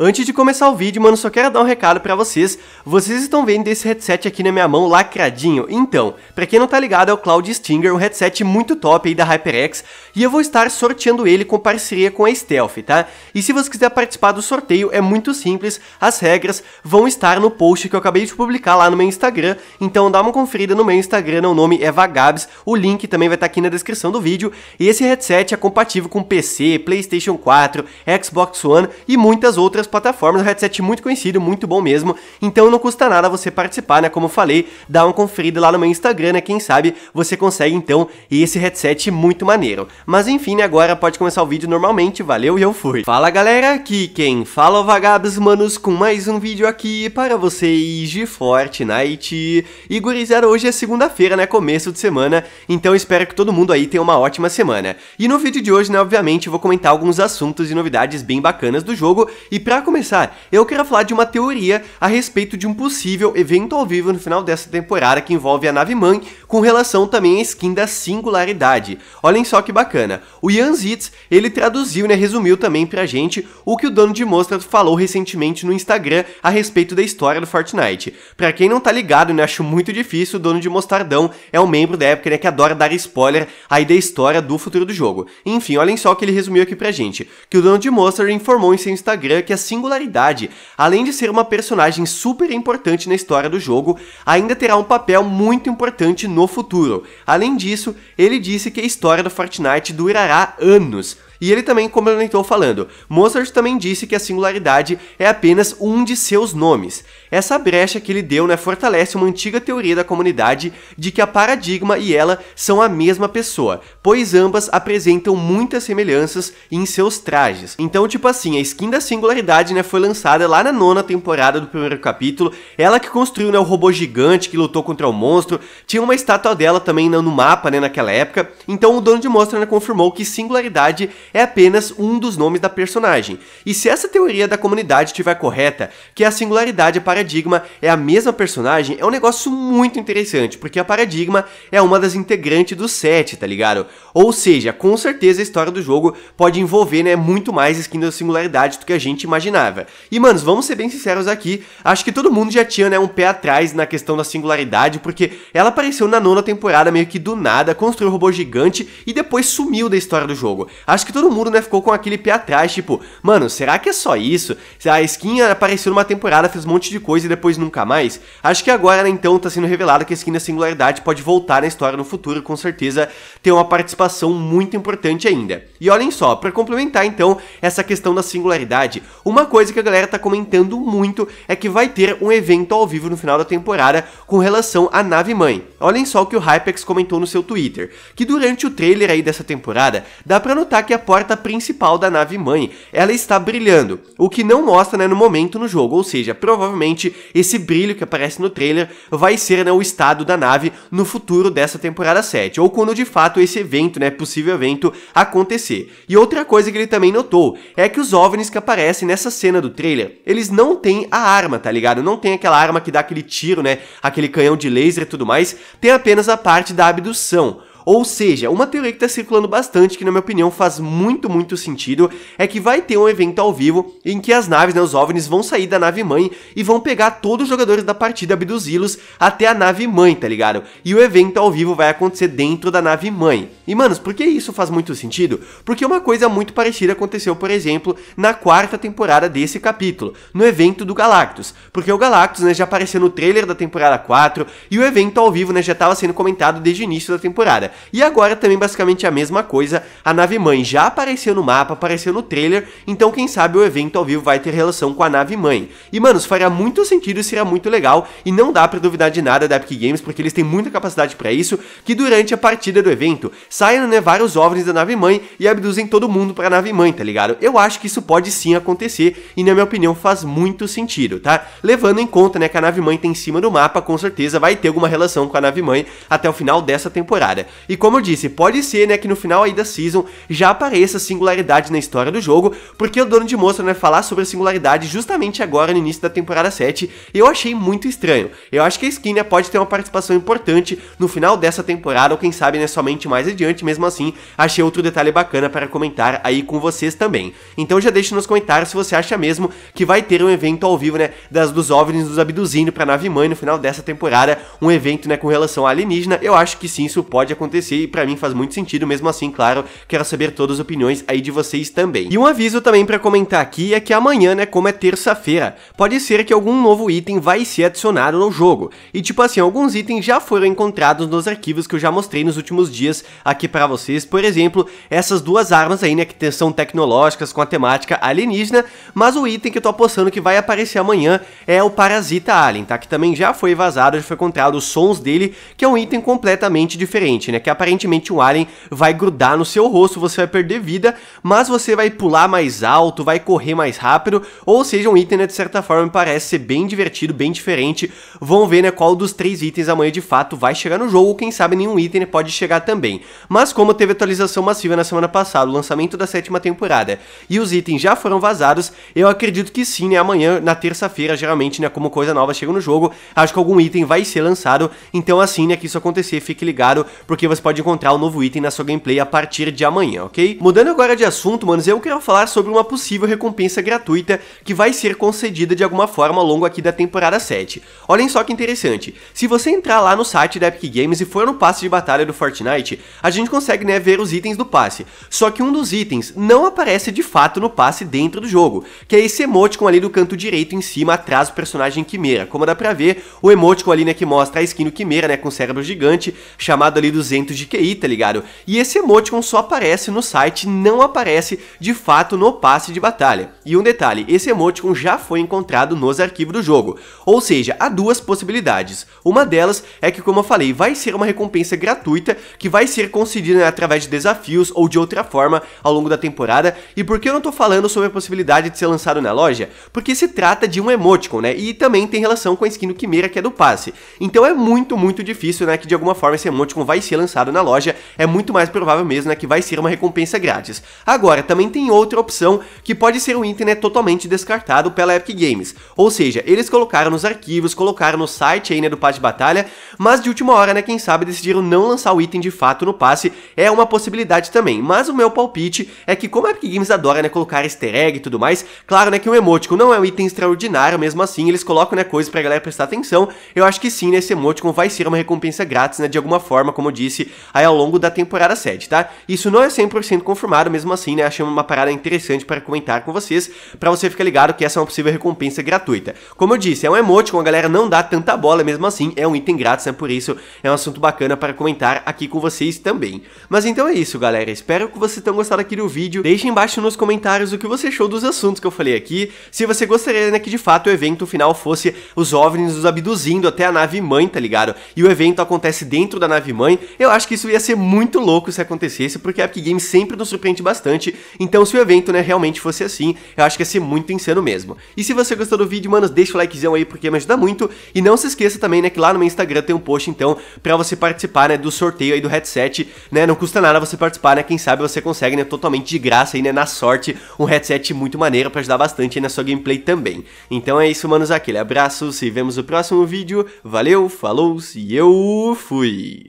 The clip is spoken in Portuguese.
Antes de começar o vídeo, mano, só quero dar um recado para vocês. Vocês estão vendo esse headset aqui na minha mão lacradinho. Então, para quem não tá ligado, é o Cloud Stinger, um headset muito top aí da HyperX, e eu vou estar sorteando ele com parceria com a Stealth, tá? E se você quiser participar do sorteio, é muito simples, as regras vão estar no post que eu acabei de publicar lá no meu Instagram, então dá uma conferida no meu Instagram, o nome é Vagabs, o link também vai estar tá aqui na descrição do vídeo, e esse headset é compatível com PC, Playstation 4, Xbox One e muitas outras plataformas, um headset muito conhecido, muito bom mesmo, então não custa nada você participar, né, como eu falei, dá uma conferida lá no meu Instagram, né, quem sabe você consegue então esse headset muito maneiro. Mas enfim, né, agora pode começar o vídeo normalmente, valeu e eu fui. Fala galera, aqui quem fala é vagabos manos com mais um vídeo aqui para vocês de Fortnite. E gurizada, hoje é segunda-feira, né, começo de semana, então espero que todo mundo aí tenha uma ótima semana. E no vídeo de hoje, né, obviamente, vou comentar alguns assuntos e novidades bem bacanas do jogo, e pra para começar, eu quero falar de uma teoria a respeito de um possível evento ao vivo no final dessa temporada que envolve a nave mãe com relação também à skin da singularidade. Olhem só que bacana. O Ian Zitz, ele traduziu, né, resumiu também pra gente o que o dono de Mostra falou recentemente no Instagram a respeito da história do Fortnite. Pra quem não tá ligado, né, acho muito difícil, o dono de Mostardão é um membro da época, né, que adora dar spoiler aí da história do futuro do jogo. Enfim, olhem só o que ele resumiu aqui pra gente, que o dono de Mostra informou em seu Instagram que a singularidade, além de ser uma personagem super importante na história do jogo, ainda terá um papel muito importante no no futuro. Além disso, ele disse que a história do Fortnite durará anos, e ele também complementou falando: Mozart também disse que a singularidade é apenas um de seus nomes. Essa brecha que ele deu né, fortalece uma antiga teoria da comunidade de que a paradigma e ela são a mesma pessoa, pois ambas apresentam muitas semelhanças em seus trajes. Então, tipo assim, a skin da singularidade né, foi lançada lá na nona temporada do primeiro capítulo, ela que construiu né, o robô gigante que lutou contra o monstro, tinha uma estátua dela também no mapa né, naquela época. Então, o dono de Mozart né, confirmou que singularidade é apenas um dos nomes da personagem. E se essa teoria da comunidade estiver correta, que a singularidade a paradigma é a mesma personagem, é um negócio muito interessante, porque a paradigma é uma das integrantes do set, tá ligado? Ou seja, com certeza a história do jogo pode envolver, né, muito mais skin da singularidade do que a gente imaginava. E, manos, vamos ser bem sinceros aqui, acho que todo mundo já tinha, né, um pé atrás na questão da singularidade, porque ela apareceu na nona temporada meio que do nada, construiu um robô gigante e depois sumiu da história do jogo. Acho que todo mundo, né, ficou com aquele pé atrás, tipo, mano, será que é só isso? A skin apareceu numa temporada, fez um monte de coisa e depois nunca mais? Acho que agora, né, então, tá sendo revelado que a skin da singularidade pode voltar na história no futuro, com certeza ter uma participação muito importante ainda. E olhem só, para complementar então essa questão da singularidade, uma coisa que a galera tá comentando muito é que vai ter um evento ao vivo no final da temporada com relação à nave mãe. Olhem só o que o Hypex comentou no seu Twitter, que durante o trailer aí dessa temporada, dá para notar que a porta principal da nave mãe. Ela está brilhando, o que não mostra né, no momento no jogo, ou seja, provavelmente esse brilho que aparece no trailer vai ser né, o estado da nave no futuro dessa temporada 7, ou quando de fato esse evento, né, possível evento, acontecer. E outra coisa que ele também notou é que os OVNIs que aparecem nessa cena do trailer, eles não têm a arma, tá ligado? Não tem aquela arma que dá aquele tiro, né, aquele canhão de laser e tudo mais, tem apenas a parte da abdução. Ou seja, uma teoria que está circulando bastante, que na minha opinião faz muito, muito sentido, é que vai ter um evento ao vivo em que as naves, né, os OVNIs, vão sair da nave mãe e vão pegar todos os jogadores da partida, abduzi-los até a nave mãe, tá ligado? E o evento ao vivo vai acontecer dentro da nave mãe. E manos, por que isso faz muito sentido? Porque uma coisa muito parecida aconteceu, por exemplo, na quarta temporada desse capítulo, no evento do Galactus. Porque o Galactus, né, já apareceu no trailer da temporada 4 e o evento ao vivo, né, já estava sendo comentado desde o início da temporada. E agora também basicamente a mesma coisa, a nave-mãe já apareceu no mapa, apareceu no trailer, então quem sabe o evento ao vivo vai ter relação com a nave-mãe. E manos, faria muito sentido, seria muito legal, e não dá pra duvidar de nada da Epic Games, porque eles têm muita capacidade para isso, que durante a partida do evento, saiam né, vários OVNIs da nave-mãe e abduzem todo mundo pra nave-mãe, tá ligado? Eu acho que isso pode sim acontecer, e na minha opinião faz muito sentido, tá? Levando em conta, né, que a nave-mãe tem tá em cima do mapa, com certeza vai ter alguma relação com a nave-mãe até o final dessa temporada. E como eu disse, pode ser, né, que no final aí da season já apareça singularidade na história do jogo, porque o dono de mostra vai né, falar sobre a singularidade justamente agora no início da temporada 7, eu achei muito estranho. Eu acho que a skin né, pode ter uma participação importante no final dessa temporada, ou quem sabe, né, somente mais adiante, mesmo assim, achei outro detalhe bacana para comentar aí com vocês também. Então já deixe nos comentários se você acha mesmo que vai ter um evento ao vivo, né, das, dos OVNIs dos abduzindo a nave mãe no final dessa temporada, um evento, né, com relação à alienígena, eu acho que sim, isso pode acontecer acontecer e para mim faz muito sentido, mesmo assim, claro, quero saber todas as opiniões aí de vocês também. E um aviso também para comentar aqui é que amanhã, né, como é terça-feira, pode ser que algum novo item vai ser adicionado no jogo. E tipo assim, alguns itens já foram encontrados nos arquivos que eu já mostrei nos últimos dias aqui para vocês, por exemplo, essas duas armas aí, né, que são tecnológicas com a temática alienígena, mas o item que eu tô apostando que vai aparecer amanhã é o Parasita Alien, tá? Que também já foi vazado, já foi encontrado os sons dele, que é um item completamente diferente, né? Né, que aparentemente um alien vai grudar no seu rosto, você vai perder vida, mas você vai pular mais alto, vai correr mais rápido, ou seja, um item né, de certa forma parece ser bem divertido, bem diferente. vão ver né, qual dos três itens amanhã de fato vai chegar no jogo, quem sabe nenhum item pode chegar também. Mas como teve atualização massiva na semana passada, o lançamento da sétima temporada, e os itens já foram vazados, eu acredito que sim, né, amanhã, na terça-feira, geralmente, né, como coisa nova chega no jogo, acho que algum item vai ser lançado, então assim, né, que isso acontecer, fique ligado, porque você pode encontrar o um novo item na sua gameplay a partir de amanhã, ok? Mudando agora de assunto, manos, eu quero falar sobre uma possível recompensa gratuita que vai ser concedida de alguma forma ao longo aqui da temporada 7. Olhem só que interessante, se você entrar lá no site da Epic Games e for no passe de batalha do Fortnite, a gente consegue né, ver os itens do passe, só que um dos itens não aparece de fato no passe dentro do jogo, que é esse emoticon ali do canto direito em cima atrás do personagem Quimera, como dá pra ver, o emoticon ali né, que mostra a skin do Quimera né, com cérebro gigante, chamado ali do Zen 300 de QI, tá ligado? E esse emoticon só aparece no site, não aparece de fato no passe de batalha. E um detalhe, esse emoticon já foi encontrado nos arquivos do jogo. Ou seja, há duas possibilidades. Uma delas é que, como eu falei, vai ser uma recompensa gratuita que vai ser concedida através de desafios ou de outra forma ao longo da temporada. E por que eu não tô falando sobre a possibilidade de ser lançado na loja? Porque se trata de um emoticon, né? E também tem relação com a skin do Quimera, que é do passe. Então é muito, muito difícil, né, que de alguma forma esse emoticon vai ser lançado lançado na loja, é muito mais provável mesmo né, que vai ser uma recompensa grátis. Agora, também tem outra opção que pode ser um item né, totalmente descartado pela Epic Games, ou seja, eles colocaram nos arquivos, colocaram no site aí, né, do passe de batalha, mas de última hora, né, quem sabe decidiram não lançar o item de fato no passe, é uma possibilidade também, mas o meu palpite é que como a Epic Games adora, né, colocar easter egg e tudo mais, claro, né, que o emoticon não é um item extraordinário, mesmo assim, eles colocam, né, coisas pra galera prestar atenção, eu acho que sim, né, esse emoticon vai ser uma recompensa grátis, né, de alguma forma, como eu disse, disse aí ao longo da temporada 7, tá? Isso não é 100% confirmado, mesmo assim, né? Achei uma parada interessante para comentar com vocês, para você ficar ligado que essa é uma possível recompensa gratuita. Como eu disse, é um emote com a galera não dá tanta bola, mesmo assim, é um item grátis, né? Por isso, é um assunto bacana para comentar aqui com vocês também. Mas então é isso, galera. Espero que vocês tenham gostado aqui do vídeo. Deixe embaixo nos comentários o que você achou dos assuntos que eu falei aqui. Se você gostaria, né, que de fato o evento final fosse os OVNIs os abduzindo até a nave mãe, tá ligado? E o evento acontece dentro da nave mãe, eu eu acho que isso ia ser muito louco se acontecesse, porque a Epic Games sempre nos surpreende bastante, então se o evento, né, realmente fosse assim, eu acho que ia ser muito insano mesmo. E se você gostou do vídeo, mano, deixa o likezão aí, porque me ajuda muito, e não se esqueça também, né, que lá no meu Instagram tem um post, então, pra você participar, né, do sorteio aí do headset, né, não custa nada você participar, né, quem sabe você consegue, né, totalmente de graça aí, né, na sorte, um headset muito maneiro pra ajudar bastante aí na sua gameplay também. Então é isso, manos, aquele abraço, se vemos no próximo vídeo, valeu, falou, e eu fui!